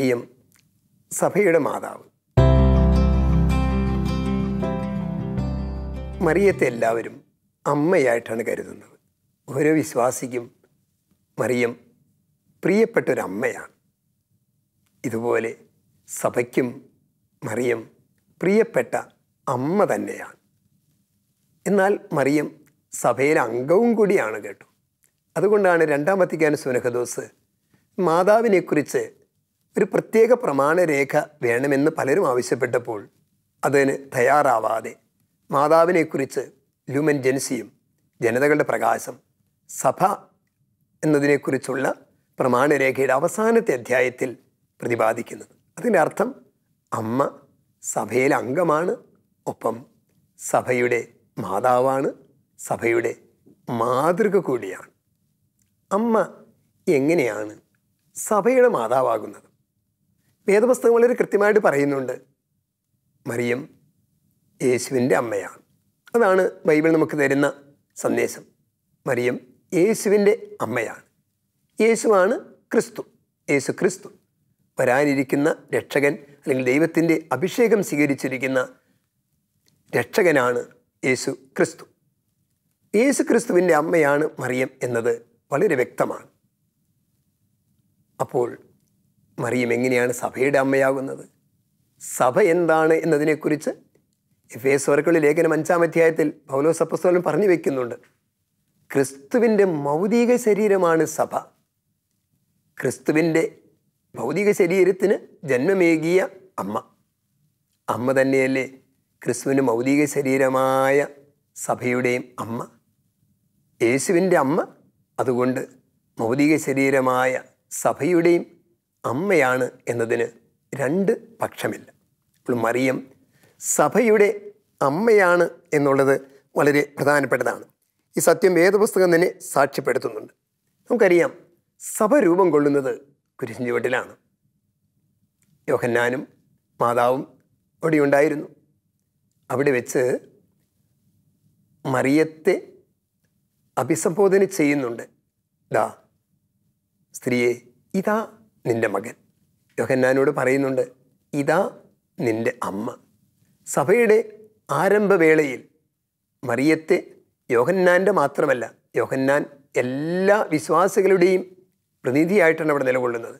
മറിയം സഭയുടെ മാതാവ് മറിയത്തെ എല്ലാവരും അമ്മയായിട്ടാണ് കരുതുന്നത് ഓരോ വിശ്വാസിക്കും മറിയം പ്രിയപ്പെട്ടൊരമ്മയാണ് ഇതുപോലെ സഭയ്ക്കും മറിയം പ്രിയപ്പെട്ട അമ്മ തന്നെയാണ് എന്നാൽ മറിയം സഭയിലെ അംഗവും കൂടിയാണ് കേട്ടോ അതുകൊണ്ടാണ് രണ്ടാമത്തെ സുനഹദോസ് മാതാവിനെക്കുറിച്ച് ഒരു പ്രത്യേക പ്രമാണരേഖ വേണമെന്ന് പലരും ആവശ്യപ്പെട്ടപ്പോൾ അതിന് തയ്യാറാവാതെ മാതാവിനെക്കുറിച്ച് ലുമൻ ജെൻസിയും ജനതകളുടെ പ്രകാശം സഭ എന്നതിനെക്കുറിച്ചുള്ള പ്രമാണരേഖയുടെ അവസാനത്തെ അധ്യായത്തിൽ പ്രതിപാദിക്കുന്നത് അതിൻ്റെ അർത്ഥം അമ്മ സഭയിലെ അംഗമാണ് ഒപ്പം സഭയുടെ മാതാവാണ് സഭയുടെ മാതൃക കൂടിയാണ് അമ്മ എങ്ങനെയാണ് സഭയുടെ മാതാവാകുന്നത് വേദപുസ്തകം വളരെ കൃത്യമായിട്ട് പറയുന്നുണ്ട് മറിയം യേശുവിൻ്റെ അമ്മയാണ് അതാണ് ബൈബിൾ നമുക്ക് തരുന്ന സന്ദേശം മറിയം യേശുവിൻ്റെ അമ്മയാണ് യേശുവാണ് ക്രിസ്തു യേശു ക്രിസ്തു വരാനിരിക്കുന്ന രക്ഷകൻ അല്ലെങ്കിൽ ദൈവത്തിൻ്റെ അഭിഷേകം സ്വീകരിച്ചിരിക്കുന്ന രക്ഷകനാണ് യേശു ക്രിസ്തു യേശു ക്രിസ്തുവിൻ്റെ അമ്മയാണ് മറിയം എന്നത് വളരെ വ്യക്തമാണ് അപ്പോൾ മറിയം എങ്ങനെയാണ് സഭയുടെ അമ്മയാകുന്നത് സഭ എന്താണ് എന്നതിനെക്കുറിച്ച് എഫ് എ വർക്കുള്ള ലേഖനം അഞ്ചാം അധ്യായത്തിൽ പൗലോസ് അപ്പസ്തോലൻ പറഞ്ഞു വയ്ക്കുന്നുണ്ട് ക്രിസ്തുവിൻ്റെ മൗതിക ശരീരമാണ് സഭ ക്രിസ്തുവിൻ്റെ ഭൗതിക ശരീരത്തിന് ജന്മമേകിയ അമ്മ അമ്മ തന്നെയല്ലേ ക്രിസ്തുവിൻ്റെ മൗതിക ശരീരമായ സഭയുടെയും അമ്മ യേശുവിൻ്റെ അമ്മ അതുകൊണ്ട് മൗതിക ശരീരമായ സഭയുടെയും അമ്മയാണ് എന്നതിന് രണ്ട് പക്ഷമില്ല അപ്പോൾ മറിയം സഭയുടെ അമ്മയാണ് എന്നുള്ളത് വളരെ പ്രധാനപ്പെട്ടതാണ് ഈ സത്യം വേദപുസ്തകം തന്നെ സാക്ഷ്യപ്പെടുത്തുന്നുണ്ട് നമുക്കറിയാം സഭ രൂപം കൊള്ളുന്നത് കുരിശുചുവട്ടിലാണ് യോഹന്നാനും മാതാവും അവിടെ ഉണ്ടായിരുന്നു അവിടെ വെച്ച് മറിയത്തെ അഭിസംബോധന ചെയ്യുന്നുണ്ട് ദാ സ്ത്രീയെ ഇതാ നിൻ്റെ മകൻ യോഹന്നാനോട് പറയുന്നുണ്ട് ഇതാ നിൻ്റെ അമ്മ സഭയുടെ ആരംഭവേളയിൽ മറിയത്തെ യോഹന്നാൻ്റെ മാത്രമല്ല യോഹന്നാൻ എല്ലാ വിശ്വാസികളുടെയും പ്രതിനിധിയായിട്ടാണ് അവിടെ നിലകൊള്ളുന്നത്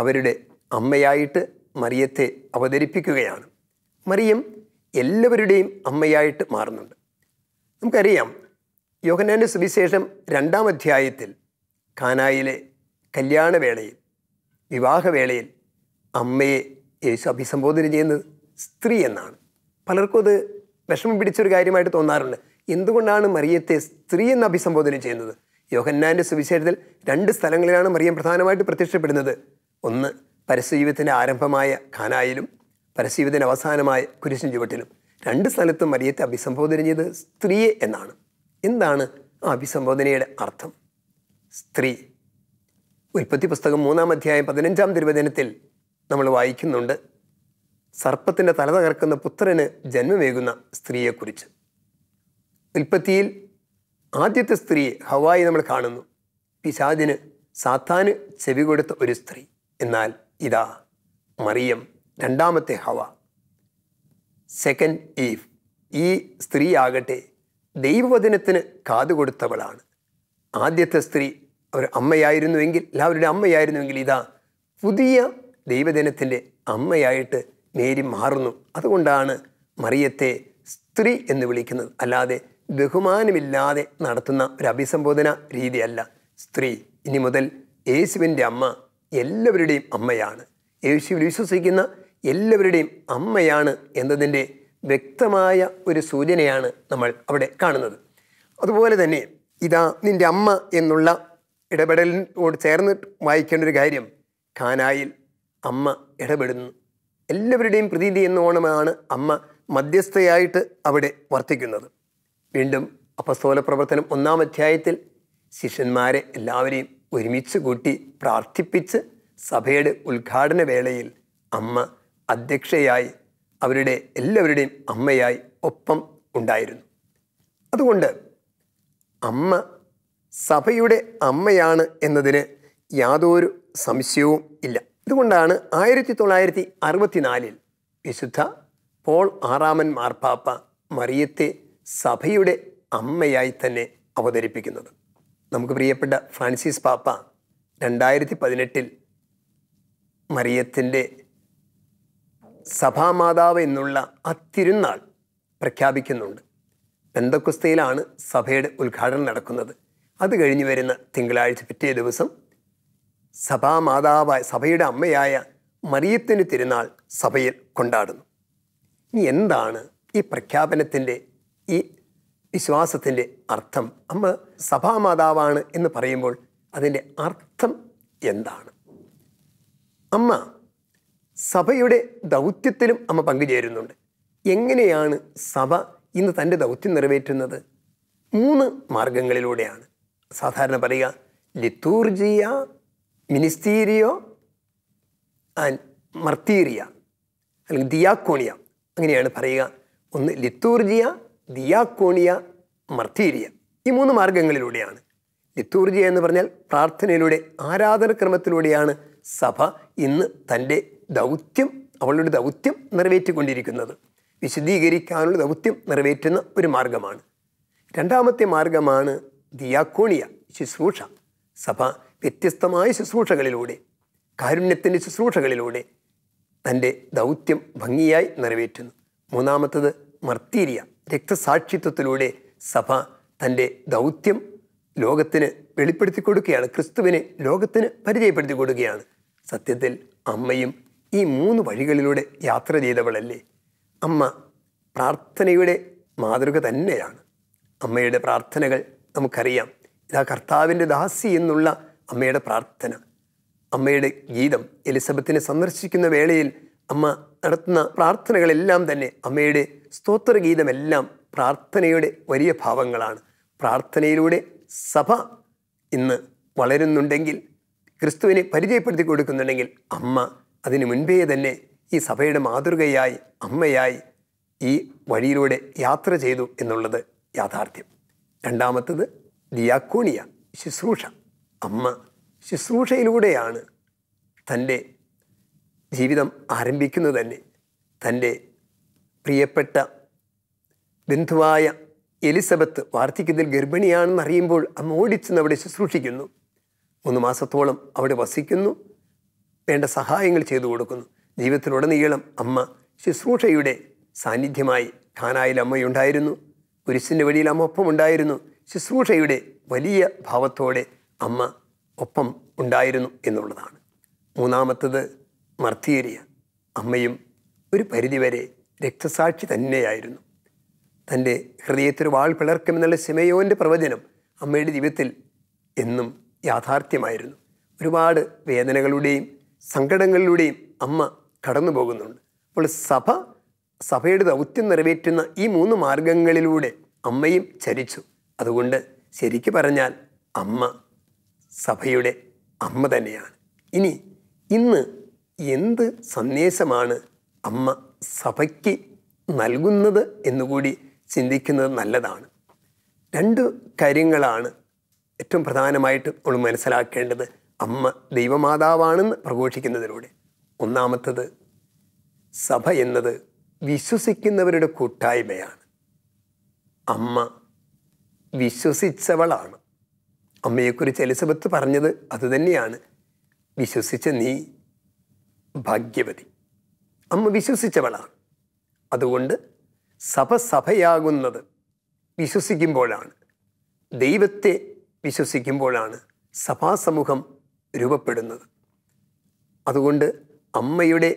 അവരുടെ അമ്മയായിട്ട് മറിയത്തെ അവതരിപ്പിക്കുകയാണ് മറിയം എല്ലാവരുടെയും അമ്മയായിട്ട് മാറുന്നുണ്ട് നമുക്കറിയാം യോഹന്നാൻ്റെ സുവിശേഷം രണ്ടാം അധ്യായത്തിൽ കാനായിലെ കല്യാണവേളയിൽ വിവാഹവേളയിൽ അമ്മയെ യേശു അഭിസംബോധന ചെയ്യുന്നത് സ്ത്രീ എന്നാണ് പലർക്കും അത് വിഷമം പിടിച്ചൊരു കാര്യമായിട്ട് തോന്നാറുണ്ട് എന്തുകൊണ്ടാണ് മറിയത്തെ സ്ത്രീ എന്ന് അഭിസംബോധന ചെയ്യുന്നത് യോഹന്നാൻ്റെ സുവിശേഷത്തിൽ രണ്ട് സ്ഥലങ്ങളിലാണ് മറിയം പ്രധാനമായിട്ട് പ്രത്യക്ഷപ്പെടുന്നത് ഒന്ന് പരസ്യജീവിതത്തിൻ്റെ ആരംഭമായ ഖാനായിലും പരസ്യജീവിതത്തിൻ്റെ അവസാനമായ കുരിശിൻ ചുവട്ടിലും രണ്ട് സ്ഥലത്തും മറിയത്തെ അഭിസംബോധന ചെയ്ത് സ്ത്രീയെ എന്നാണ് എന്താണ് ആ അഭിസംബോധനയുടെ അർത്ഥം സ്ത്രീ ഉൽപ്പത്തി പുസ്തകം മൂന്നാം അധ്യായം പതിനഞ്ചാം തിരുവചനത്തിൽ നമ്മൾ വായിക്കുന്നുണ്ട് സർപ്പത്തിൻ്റെ തല തകർക്കുന്ന പുത്രന് ജന്മമേകുന്ന സ്ത്രീയെക്കുറിച്ച് ഉൽപ്പത്തിയിൽ ആദ്യത്തെ സ്ത്രീ ഹവായി നമ്മൾ കാണുന്നു പിശാദിന് സാത്താന് ചെവി കൊടുത്ത ഒരു സ്ത്രീ എന്നാൽ ഇതാ മറിയം രണ്ടാമത്തെ ഹവ സെക്കൻഡ് ഈഫ് ഈ സ്ത്രീയാകട്ടെ ദൈവവചനത്തിന് കാതുകൊടുത്തവളാണ് ആദ്യത്തെ സ്ത്രീ അവർ അമ്മയായിരുന്നുവെങ്കിൽ എല്ലാവരുടെ അമ്മയായിരുന്നുവെങ്കിൽ ഇതാ പുതിയ ദൈവദിനത്തിൻ്റെ അമ്മയായിട്ട് മേരി മാറുന്നു അതുകൊണ്ടാണ് മറിയത്തെ സ്ത്രീ എന്ന് വിളിക്കുന്നത് അല്ലാതെ ബഹുമാനമില്ലാതെ നടത്തുന്ന ഒരു അഭിസംബോധന രീതിയല്ല സ്ത്രീ ഇനി മുതൽ യേശുവിൻ്റെ അമ്മ എല്ലാവരുടെയും അമ്മയാണ് യേശുവിൽ വിശ്വസിക്കുന്ന എല്ലാവരുടെയും അമ്മയാണ് എന്നതിൻ്റെ വ്യക്തമായ ഒരു സൂചനയാണ് നമ്മൾ അവിടെ കാണുന്നത് അതുപോലെ തന്നെ ഇതാ നിൻ്റെ അമ്മ എന്നുള്ള ഇടപെടലിനോട് ചേർന്ന് വായിക്കേണ്ട ഒരു കാര്യം ഖാനായിൽ അമ്മ ഇടപെടുന്നു എല്ലാവരുടെയും പ്രതീതി ഓണമാണ് അമ്മ മധ്യസ്ഥയായിട്ട് അവിടെ വർത്തിക്കുന്നത് വീണ്ടും അപസ്തോല പ്രവർത്തനം ഒന്നാം അധ്യായത്തിൽ ശിഷ്യന്മാരെ എല്ലാവരെയും ഒരുമിച്ച് കൂട്ടി പ്രാർത്ഥിപ്പിച്ച് സഭയുടെ ഉദ്ഘാടന വേളയിൽ അമ്മ അധ്യക്ഷയായി അവരുടെ എല്ലാവരുടെയും അമ്മയായി ഒപ്പം ഉണ്ടായിരുന്നു അതുകൊണ്ട് അമ്മ സഭയുടെ അമ്മയാണ് എന്നതിന് യാതൊരു സംശയവും ഇല്ല അതുകൊണ്ടാണ് ആയിരത്തി തൊള്ളായിരത്തി അറുപത്തിനാലിൽ വിശുദ്ധ പോൾ ആറാമൻ മാർപ്പാപ്പ മറിയത്തെ സഭയുടെ അമ്മയായി തന്നെ അവതരിപ്പിക്കുന്നത് നമുക്ക് പ്രിയപ്പെട്ട ഫ്രാൻസിസ് പാപ്പ രണ്ടായിരത്തി പതിനെട്ടിൽ മറിയത്തിൻ്റെ സഭാമാതാവ് എന്നുള്ള ആ തിരുനാൾ പ്രഖ്യാപിക്കുന്നുണ്ട് പെന്തക്കുസ്തയിലാണ് സഭയുടെ ഉദ്ഘാടനം നടക്കുന്നത് അത് കഴിഞ്ഞ് വരുന്ന തിങ്കളാഴ്ച പിറ്റേ ദിവസം സഭാമാതാവായ സഭയുടെ അമ്മയായ മറിയത്തിന് തിരുനാൾ സഭയിൽ കൊണ്ടാടുന്നു ഇനി എന്താണ് ഈ പ്രഖ്യാപനത്തിൻ്റെ ഈ വിശ്വാസത്തിൻ്റെ അർത്ഥം അമ്മ സഭാമാതാവാണ് എന്ന് പറയുമ്പോൾ അതിൻ്റെ അർത്ഥം എന്താണ് അമ്മ സഭയുടെ ദൗത്യത്തിലും അമ്മ പങ്കുചേരുന്നുണ്ട് എങ്ങനെയാണ് സഭ ഇന്ന് തൻ്റെ ദൗത്യം നിറവേറ്റുന്നത് മൂന്ന് മാർഗങ്ങളിലൂടെയാണ് സാധാരണ പറയുക ലിത്തൂർജിയ മിനിസ്റ്റീരിയോ ആൻഡ് മർത്തീരിയ അല്ലെങ്കിൽ ദിയാക്കോണിയ അങ്ങനെയാണ് പറയുക ഒന്ന് ലിത്തൂർജിയ ദിയാക്കോണിയ മർത്തീരിയ ഈ മൂന്ന് മാർഗങ്ങളിലൂടെയാണ് ലിത്തൂർജിയ എന്ന് പറഞ്ഞാൽ പ്രാർത്ഥനയിലൂടെ ആരാധനക്രമത്തിലൂടെയാണ് സഭ ഇന്ന് തൻ്റെ ദൗത്യം അവളുടെ ദൗത്യം നിറവേറ്റിക്കൊണ്ടിരിക്കുന്നത് വിശദീകരിക്കാനുള്ള ദൗത്യം നിറവേറ്റുന്ന ഒരു മാർഗമാണ് രണ്ടാമത്തെ മാർഗമാണ് ദിയാക്കോണിയ ശുശ്രൂഷ സഭ വ്യത്യസ്തമായ ശുശ്രൂഷകളിലൂടെ കാരുണ്യത്തിൻ്റെ ശുശ്രൂഷകളിലൂടെ തൻ്റെ ദൗത്യം ഭംഗിയായി നിറവേറ്റുന്നു മൂന്നാമത്തത് മർത്തീരിയ രക്തസാക്ഷിത്വത്തിലൂടെ സഭ തൻ്റെ ദൗത്യം ലോകത്തിന് വെളിപ്പെടുത്തി കൊടുക്കുകയാണ് ക്രിസ്തുവിനെ ലോകത്തിന് പരിചയപ്പെടുത്തി കൊടുക്കുകയാണ് സത്യത്തിൽ അമ്മയും ഈ മൂന്ന് വഴികളിലൂടെ യാത്ര ചെയ്തവളല്ലേ അമ്മ പ്രാർത്ഥനയുടെ മാതൃക തന്നെയാണ് അമ്മയുടെ പ്രാർത്ഥനകൾ നമുക്കറിയാം ഇതാ കർത്താവിൻ്റെ ദാസി എന്നുള്ള അമ്മയുടെ പ്രാർത്ഥന അമ്മയുടെ ഗീതം എലിസബത്തിനെ സന്ദർശിക്കുന്ന വേളയിൽ അമ്മ നടത്തുന്ന പ്രാർത്ഥനകളെല്ലാം തന്നെ അമ്മയുടെ സ്തോത്രഗീതമെല്ലാം പ്രാർത്ഥനയുടെ വലിയ ഭാവങ്ങളാണ് പ്രാർത്ഥനയിലൂടെ സഭ ഇന്ന് വളരുന്നുണ്ടെങ്കിൽ ക്രിസ്തുവിനെ പരിചയപ്പെടുത്തി കൊടുക്കുന്നുണ്ടെങ്കിൽ അമ്മ അതിനു മുൻപേ തന്നെ ഈ സഭയുടെ മാതൃകയായി അമ്മയായി ഈ വഴിയിലൂടെ യാത്ര ചെയ്തു എന്നുള്ളത് യാഥാർത്ഥ്യം രണ്ടാമത്തത് ദിയാക്കോണിയ ശുശ്രൂഷ അമ്മ ശുശ്രൂഷയിലൂടെയാണ് തൻ്റെ ജീവിതം ആരംഭിക്കുന്നത് തന്നെ തൻ്റെ പ്രിയപ്പെട്ട ബന്ധുവായ എലിസബത്ത് വാർദ്ധക്യത്തിൽ ഗർഭിണിയാണെന്ന് അറിയുമ്പോൾ അമ്മ ഓടിച്ചെന്ന് അവിടെ ശുശ്രൂഷിക്കുന്നു മൂന്ന് മാസത്തോളം അവിടെ വസിക്കുന്നു വേണ്ട സഹായങ്ങൾ ചെയ്തു കൊടുക്കുന്നു ജീവിതത്തിലുടനീളം അമ്മ ശുശ്രൂഷയുടെ സാന്നിധ്യമായി ഖാനായിൽ അമ്മയുണ്ടായിരുന്നു കുരിശിൻ്റെ വഴിയിൽ അമ്മ ഒപ്പം ഉണ്ടായിരുന്നു ശുശ്രൂഷയുടെ വലിയ ഭാവത്തോടെ അമ്മ ഒപ്പം ഉണ്ടായിരുന്നു എന്നുള്ളതാണ് മൂന്നാമത്തത് മർത്തിയേരിയ അമ്മയും ഒരു പരിധിവരെ രക്തസാക്ഷി തന്നെയായിരുന്നു തൻ്റെ ഹൃദയത്തൊരു വാൾ പിളർക്കുമെന്നുള്ള സിമയോൻ്റെ പ്രവചനം അമ്മയുടെ ജീവിതത്തിൽ എന്നും യാഥാർത്ഥ്യമായിരുന്നു ഒരുപാട് വേദനകളുടെയും സങ്കടങ്ങളിലൂടെയും അമ്മ കടന്നു പോകുന്നുണ്ട് അപ്പോൾ സഭ സഭയുടെ ദൗത്യം നിറവേറ്റുന്ന ഈ മൂന്ന് മാർഗങ്ങളിലൂടെ അമ്മയും ചരിച്ചു അതുകൊണ്ട് ശരിക്കു പറഞ്ഞാൽ അമ്മ സഭയുടെ അമ്മ തന്നെയാണ് ഇനി ഇന്ന് എന്ത് സന്ദേശമാണ് അമ്മ സഭയ്ക്ക് നൽകുന്നത് എന്നുകൂടി ചിന്തിക്കുന്നത് നല്ലതാണ് രണ്ട് കാര്യങ്ങളാണ് ഏറ്റവും പ്രധാനമായിട്ട് നമ്മൾ മനസ്സിലാക്കേണ്ടത് അമ്മ ദൈവമാതാവാണെന്ന് പ്രഘോഷിക്കുന്നതിലൂടെ ഒന്നാമത്തത് സഭ എന്നത് വിശ്വസിക്കുന്നവരുടെ കൂട്ടായ്മയാണ് അമ്മ വിശ്വസിച്ചവളാണ് അമ്മയെക്കുറിച്ച് എലിസബത്ത് പറഞ്ഞത് അതുതന്നെയാണ് വിശ്വസിച്ച നീ ഭാഗ്യവതി അമ്മ വിശ്വസിച്ചവളാണ് അതുകൊണ്ട് സഭ സഭയാകുന്നത് വിശ്വസിക്കുമ്പോഴാണ് ദൈവത്തെ വിശ്വസിക്കുമ്പോഴാണ് സഭാസമൂഹം രൂപപ്പെടുന്നത് അതുകൊണ്ട് അമ്മയുടെ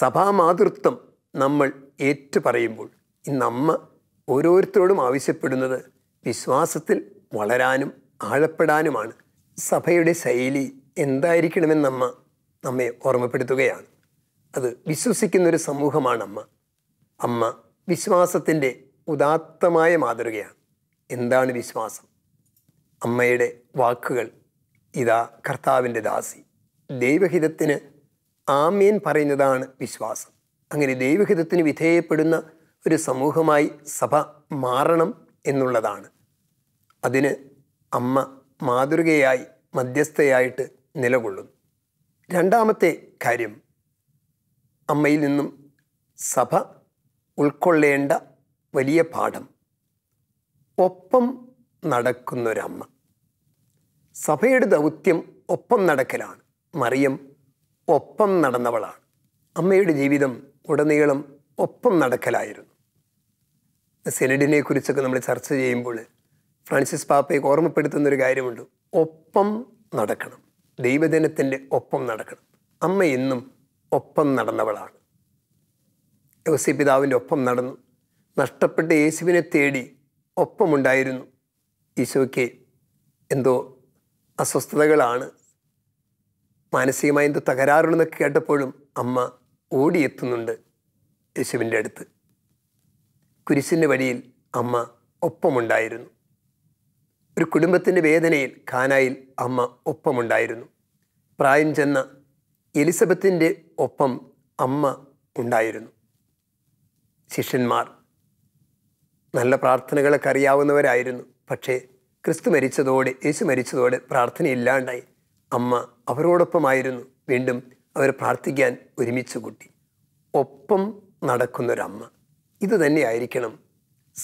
സഭാമാതൃത്വം നമ്മൾ ഏറ്റു പറയുമ്പോൾ ഇന്ന് അമ്മ ഓരോരുത്തരോടും ആവശ്യപ്പെടുന്നത് വിശ്വാസത്തിൽ വളരാനും ആഴപ്പെടാനുമാണ് സഭയുടെ ശൈലി എന്തായിരിക്കണമെന്നമ്മ നമ്മെ ഓർമ്മപ്പെടുത്തുകയാണ് അത് വിശ്വസിക്കുന്നൊരു സമൂഹമാണ് അമ്മ അമ്മ വിശ്വാസത്തിൻ്റെ ഉദാത്തമായ മാതൃകയാണ് എന്താണ് വിശ്വാസം അമ്മയുടെ വാക്കുകൾ ഇതാ കർത്താവിൻ്റെ ദാസി ദൈവഹിതത്തിന് ആമീൻ പറയുന്നതാണ് വിശ്വാസം അങ്ങനെ ദൈവഹിതത്തിന് വിധേയപ്പെടുന്ന ഒരു സമൂഹമായി സഭ മാറണം എന്നുള്ളതാണ് അതിന് അമ്മ മാതൃകയായി മധ്യസ്ഥയായിട്ട് നിലകൊള്ളുന്നു രണ്ടാമത്തെ കാര്യം അമ്മയിൽ നിന്നും സഭ ഉൾക്കൊള്ളേണ്ട വലിയ പാഠം ഒപ്പം നടക്കുന്നൊരമ്മ സഭയുടെ ദൗത്യം ഒപ്പം നടക്കലാണ് മറിയം ഒപ്പം നടന്നവളാണ് അമ്മയുടെ ജീവിതം ഉടനീളം ഒപ്പം നടക്കലായിരുന്നു സെനഡിനെ കുറിച്ചൊക്കെ നമ്മൾ ചർച്ച ചെയ്യുമ്പോൾ ഫ്രാൻസിസ് പാപ്പയെ ഓർമ്മപ്പെടുത്തുന്നൊരു കാര്യമുണ്ട് ഒപ്പം നടക്കണം ദൈവജനത്തിൻ്റെ ഒപ്പം നടക്കണം അമ്മ എന്നും ഒപ്പം നടന്നവളാണ് യോസി പിതാവിൻ്റെ ഒപ്പം നടന്നു നഷ്ടപ്പെട്ട യേശുവിനെ തേടി ഒപ്പമുണ്ടായിരുന്നു ഈശോയ്ക്ക് എന്തോ അസ്വസ്ഥതകളാണ് മാനസികമായി എന്തോ തകരാറുണ്ടെന്നൊക്കെ കേട്ടപ്പോഴും അമ്മ ഓടിയെത്തുന്നുണ്ട് യേശുവിൻ്റെ അടുത്ത് കുരിശിൻ്റെ വഴിയിൽ അമ്മ ഒപ്പമുണ്ടായിരുന്നു ഒരു കുടുംബത്തിൻ്റെ വേദനയിൽ ഖാനായിൽ അമ്മ ഒപ്പമുണ്ടായിരുന്നു പ്രായം ചെന്ന എലിസബത്തിൻ്റെ ഒപ്പം അമ്മ ഉണ്ടായിരുന്നു ശിഷ്യന്മാർ നല്ല പ്രാർത്ഥനകളൊക്കെ അറിയാവുന്നവരായിരുന്നു പക്ഷേ ക്രിസ്തു മരിച്ചതോടെ യേശു മരിച്ചതോടെ പ്രാർത്ഥനയില്ലാണ്ടായി അമ്മ അവരോടൊപ്പമായിരുന്നു വീണ്ടും അവർ പ്രാർത്ഥിക്കാൻ ഒരുമിച്ച് കൂട്ടി ഒപ്പം നടക്കുന്നൊരമ്മ ഇത് തന്നെയായിരിക്കണം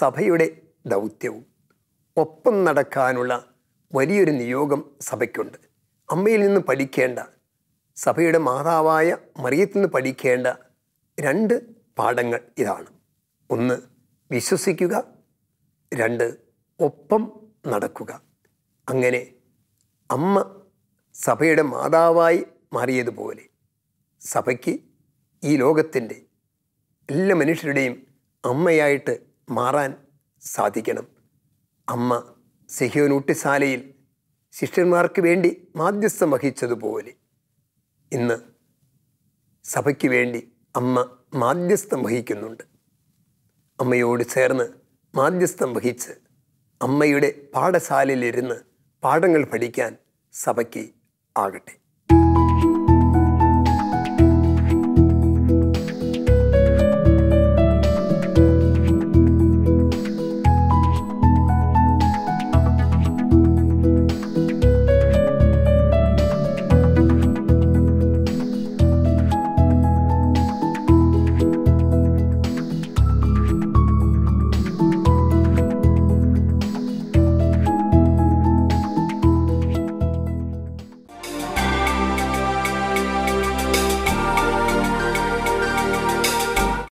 സഭയുടെ ദൗത്യവും ഒപ്പം നടക്കാനുള്ള വലിയൊരു നിയോഗം സഭയ്ക്കുണ്ട് അമ്മയിൽ നിന്ന് പഠിക്കേണ്ട സഭയുടെ മാതാവായ മറിയത്തിൽ നിന്ന് പഠിക്കേണ്ട രണ്ട് പാഠങ്ങൾ ഇതാണ് ഒന്ന് വിശ്വസിക്കുക രണ്ട് ഒപ്പം നടക്കുക അങ്ങനെ അമ്മ സഭയുടെ മാതാവായി മാറിയതുപോലെ സഭയ്ക്ക് ഈ ലോകത്തിൻ്റെ എല്ലാ മനുഷ്യരുടെയും അമ്മയായിട്ട് മാറാൻ സാധിക്കണം അമ്മ സെഹിയോനൂട്ടിശാലയിൽ ശിഷ്യന്മാർക്ക് വേണ്ടി മാധ്യസ്ഥം വഹിച്ചതുപോലെ ഇന്ന് സഭയ്ക്ക് വേണ്ടി അമ്മ മാധ്യസ്ഥം വഹിക്കുന്നുണ്ട് അമ്മയോട് ചേർന്ന് മാധ്യസ്ഥം വഹിച്ച് അമ്മയുടെ പാഠശാലയിലിരുന്ന് പാഠങ്ങൾ പഠിക്കാൻ സഭയ്ക്ക് ആകട്ടെ